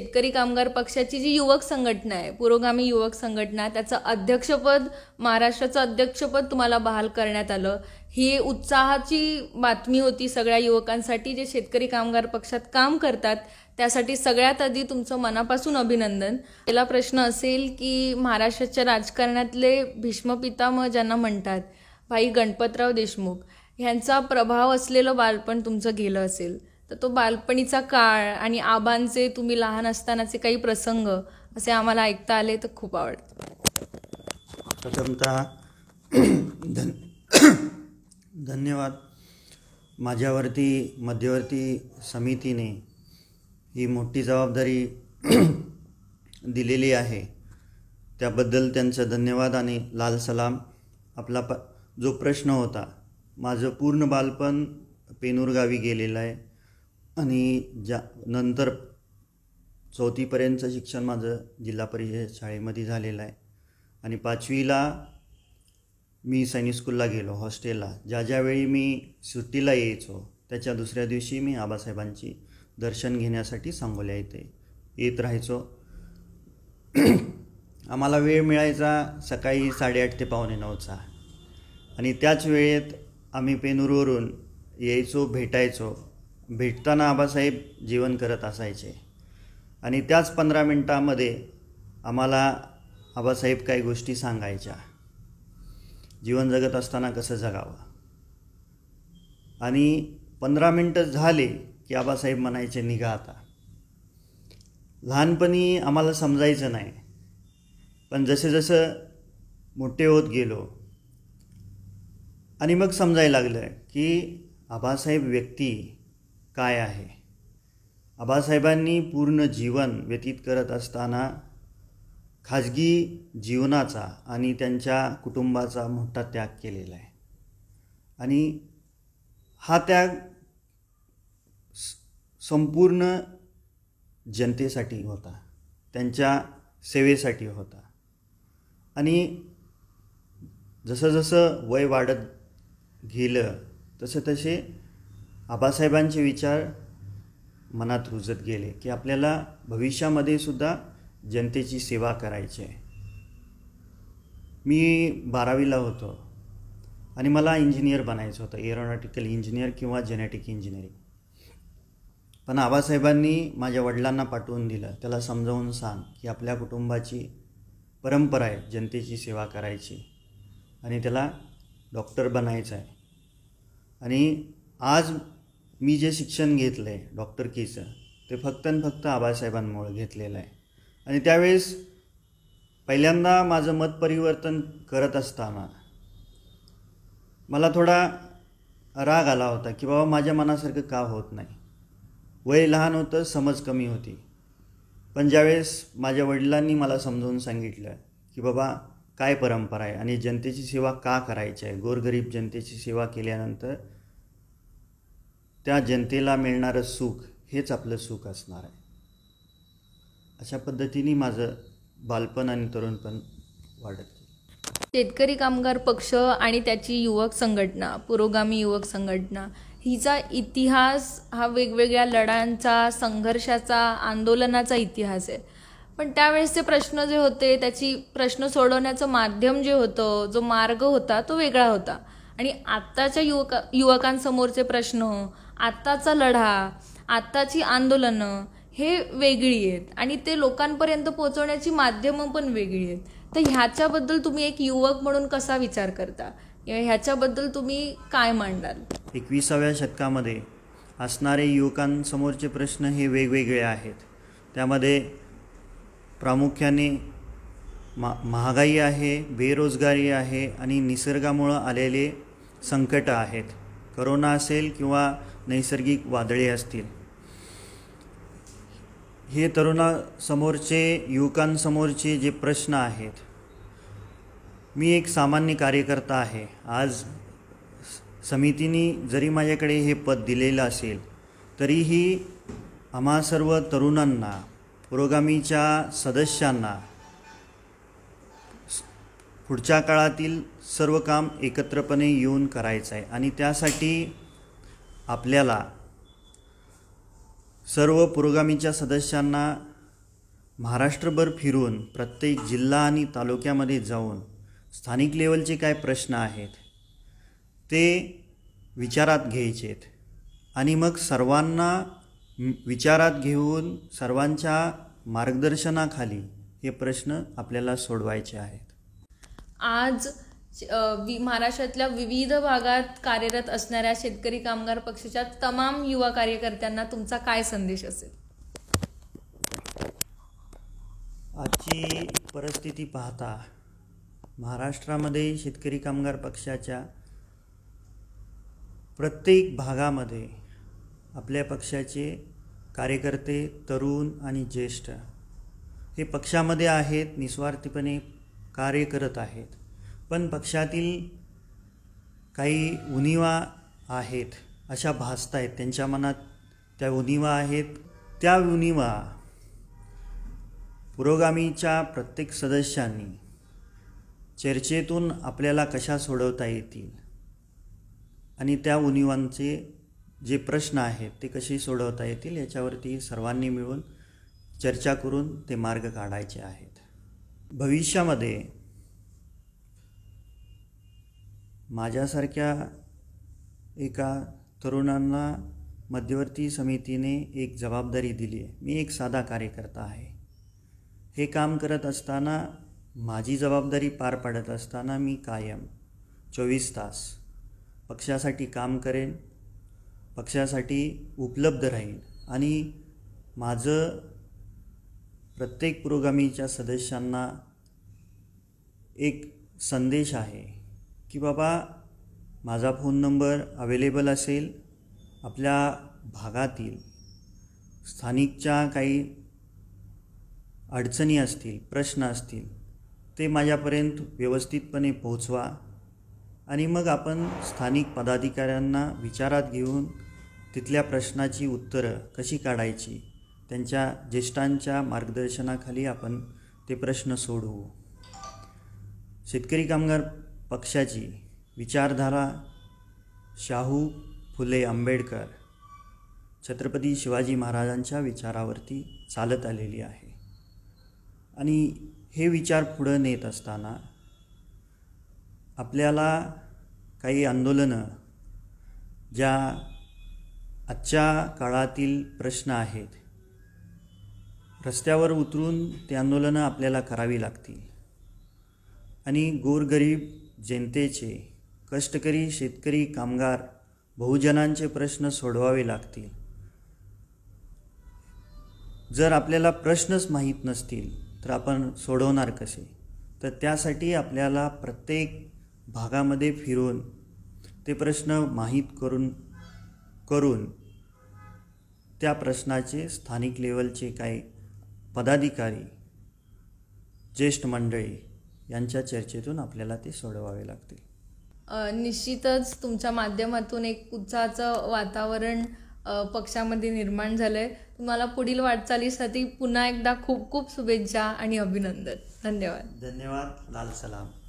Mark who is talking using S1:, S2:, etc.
S1: शेतकरी कामगार पक्षाची जी युवक संघटना आहे पुरोगामी युवक संघटना त्याचं अध्यक्षपद महाराष्ट्राचं अध्यक्षपद तुम्हाला बहाल करण्यात आलं ही उत्साहाची बातमी होती सगळ्या युवकांसाठी जे शेतकरी कामगार पक्षात काम करतात त्यासाठी सगळ्यात आधी तुमचं मनापासून अभिनंदन पहिला प्रश्न असेल की महाराष्ट्राच्या राजकारणातले भीष्म पितामह ज्यांना म्हणतात भाई गणपतराव देशमुख ह्यांचा प्रभाव असलेलं बालपण तुमचं गेलं असेल तर तो बालपणीचा काळ आणि आबांचे तुम्ही लहान असतानाचे काही प्रसंग असे आम्हाला ऐकता आले तर खूप आवडत
S2: प्रथमतः धन धन्यवाद माझ्यावरती मध्यवर्ती समितीने ही मोठी जबाबदारी दिलेली आहे त्याबद्दल त्यांचा धन्यवाद आणि लाल सलाम आपला प जो प्रश्न होता माझं पूर्ण बालपण पेनूर गावी गेलेलं आहे आणि ज्या नंतर चौथीपर्यंतचं शिक्षण माझं जिल्हा परिषद शाळेमध्ये झालेलं आहे आणि पाचवीला मी सैनिक स्कूलला गेलो हॉस्टेलला ज्या ज्यावेळी मी सुट्टीला यायचो त्याच्या दुसऱ्या दिवशी मी आबासाहेबांची दर्शन घेण्यासाठी सांगोल्या येते येत राहायचो आम्हाला वेळ मिळायचा सकाळी साडेआठ ते पावणे नऊचा आणि त्याच वेळेत आम्ही पेनूरवरून यायचो भेटायचो भेटताना आबासाहेब जीवन करत असायचे आणि त्याच पंधरा मिनटामध्ये आम्हाला आबासाहेब काही गोष्टी सांगायच्या जीवन जगत असताना कसं जगावं आणि पंधरा मिनटं झाले की आबासाहेब म्हणायचे निघा आता लहानपणी आम्हाला समजायचं नाही पण जसे जसं मोठे होत गेलो आणि मग समजायला लागलं की आबासाहेब व्यक्ती काय आहे आबासाहेबांनी पूर्ण जीवन व्यतीत करत असताना खाजगी जीवनाचा आणि त्यांच्या कुटुंबाचा मोठा त्याग केलेला आहे आणि हा त्याग संपूर्ण जनतेसाठी होता त्यांच्या सेवेसाठी होता आणि जसं जसं वय वाढत गेलं तसे तसे आबासाहेबांचे विचार मनात रुजत गेले की आपल्याला भविष्यामध्ये सुद्धा जनतेची सेवा करायची आहे मी बारावीला होतो आणि मला इंजिनियर बनायचं होतं एरोनॉटिकल इंजिनियर किंवा जेनेटिक इंजिनिअरिंग पण आबासाहेबांनी माझ्या वडिलांना पाठवून दिलं त्याला समजावून सांग की आपल्या कुटुंबाची परंपरा आहे जनतेची सेवा करायची आणि त्याला डॉक्टर बनायचं आहे आणि आज मी जे शिक्षण घेतलं आहे डॉक्टर केचं ते फक्त आणि फक्त आबासाहेबांमुळे घेतलेलं आहे आणि त्यावेळेस पहिल्यांदा माझं मत परिवर्तन करत असताना मला थोडा राग आला होता की बाबा माझ्या मनासारखं का होत नाही वय लहान होतं समज कमी होती पण ज्यावेळेस माझ्या वडिलांनी मला समजावून सांगितलं की बाबा काय परंपरा आहे आणि जनतेची सेवा का करायची आहे गोरगरीब जनतेची सेवा केल्यानंतर त्या जनतेला मिळणारं सुख हेच आपलं सुख असणार आहे अशा पद्धतीने माझं बालपण आणि तरुणपण वाढत
S1: शेतकरी कामगार पक्ष आणि त्याची युवक संघटना पुरोगामी युवक संघटना हिचा इतिहास हा वेगवेगळ्या लढ्यांचा संघर्षाचा आंदोलनाचा इतिहास आहे पण त्यावेळेसचे प्रश्न जे होते त्याची प्रश्न सोडवण्याचं माध्यम जे होतं जो मार्ग होता तो वेगळा होता आणि आत्ताच्या युवका युवकांसमोरचे प्रश्न आत्ताचा लढा आत्ताची आंदोलनं हे वेगळी आहेत आणि ते लोकांपर्यंत पोहोचवण्याची माध्यमं पण वेगळी आहेत तर ह्याच्याबद्दल तुम्ही एक युवक म्हणून कसा विचार करता ह्याच्याबद्दल तुम्ही काय मांडाल
S2: एकविसाव्या शतकामध्ये असणारे युवकांसमोरचे प्रश्न हे वेगवेगळे आहेत त्यामध्ये प्रामुख्याने मा महागाई आहे बेरोजगारी आहे आणि निसर्गामुळं आलेले संकट आहेत करोना असेल किंवा नैसर्गिक वादळे असतील हे तरुणासमोरचे युवकांसमोरचे जे प्रश्न आहेत मी एक सामान्य कार्यकर्ता आहे आज समितीने जरी माझ्याकडे हे पद दिलेलं असेल तरीही आम्हा सर्व तरुणांना पुरोगामीच्या सदस्यांना पुढच्या काळातील सर्व काम एकत्रपणे येऊन करायचं आहे आणि त्यासाठी आपल्याला सर्व पुरोगामीच्या सदस्यांना महाराष्ट्रभर फिरून प्रत्येक जिल्हा आणि तालुक्यामध्ये जाऊन स्थानिक लेवलचे काय प्रश्न आहेत ते विचारात घ्यायचेत आणि मग सर्वांना विचारात घेऊन सर्वांच्या मार्गदर्शनाखाली हे प्रश्न आपल्याला सोडवायचे आहेत
S1: आज वि महाराष्ट्रातल्या विविध भागात कार्यरत असणाऱ्या शेतकरी कामगार पक्षाच्या तमाम युवा कार्यकर्त्यांना तुमचा काय संदेश असेल
S2: आजची परिस्थिती पाहता महाराष्ट्रामध्ये शेतकरी कामगार पक्षाच्या प्रत्येक भागामध्ये आपल्या पक्षाचे कार्यकर्ते तरुण आणि ज्येष्ठ हे पक्षामध्ये आहेत निस्वार्थीपणे कार्य करत आहेत पण पक्षातील काही उनिवा आहेत अशा भासत आहेत त्यांच्या मनात त्या उनिवा आहेत त्या उनिवा पुरोगामीच्या प्रत्येक सदस्यांनी चर्चेतून आपल्याला कशा सोडवता येतील आणि त्या उनिवांचे जे प्रश्न आहेत ते कसे सोडवता येतील याच्यावरती सर्वांनी मिळून चर्चा करून ते मार्ग काढायचे आहेत भविष्यामध्ये माझ्यासारख्या एका तरुणांना मध्यवर्ती समितीने एक जबाबदारी दिली आहे मी एक साधा कार्यकर्ता आहे हे काम करत असताना माझी जबाबदारी पार पाडत असताना मी कायम चोवीस तास पक्षासाठी काम करेन पक्षासाठी उपलब्ध राहीन आणि माझं प्रत्येक पुरोगामीच्या सदस्यांना एक संदेश आहे की बाबा माझा फोन नंबर अवेलेबल असेल आपल्या भागातील स्थानिकच्या काही अडचणी असतील प्रश्न असतील ते माझ्यापर्यंत व्यवस्थितपणे पोहोचवा आणि मग आपण स्थानिक पदाधिकाऱ्यांना विचारात घेऊन तिथल्या प्रश्नाची उत्तरं कशी काढायची त्यांच्या ज्येष्ठांच्या मार्गदर्शनाखाली आपण ते प्रश्न सोडवू शेतकरी कामगार पक्षाची विचारधारा शाहू फुले आंबेडकर छत्रपती शिवाजी महाराजांच्या विचारावरती चालत आलेली आहे आणि हे विचार पुढं नेत असताना आपल्याला काही आंदोलनं ज्या आजच्या काळातील प्रश्न आहेत रस्त्यावर उतरून ते आंदोलनं आपल्याला करावी लागतील आणि गोरगरीब जनतेचे कष्टकरी शेतकरी कामगार बहुजनांचे प्रश्न सोडवावे लागतील जर आपल्याला प्रश्नच माहीत नसतील तर आपण सोडवणार कसे तर त्यासाठी आपल्याला प्रत्येक भागामध्ये फिरून ते प्रश्न माहीत करून करून त्या प्रश्नाचे स्थानिक लेवलचे काही पदाधिकारी ज्येष्ठ मंडळी यांच्या चर्चेतून आपल्याला ते सोडवावे लागतील
S1: निश्चितच तुमच्या माध्यमातून एक उत्साहाचं वातावरण पक्षामध्ये निर्माण झालं आहे तुम्हाला पुढील वाटचालीसाठी पुन्हा एकदा खूप खूप शुभेच्छा आणि अभिनंदन धन्यवाद
S2: धन्यवाद लाल सलाम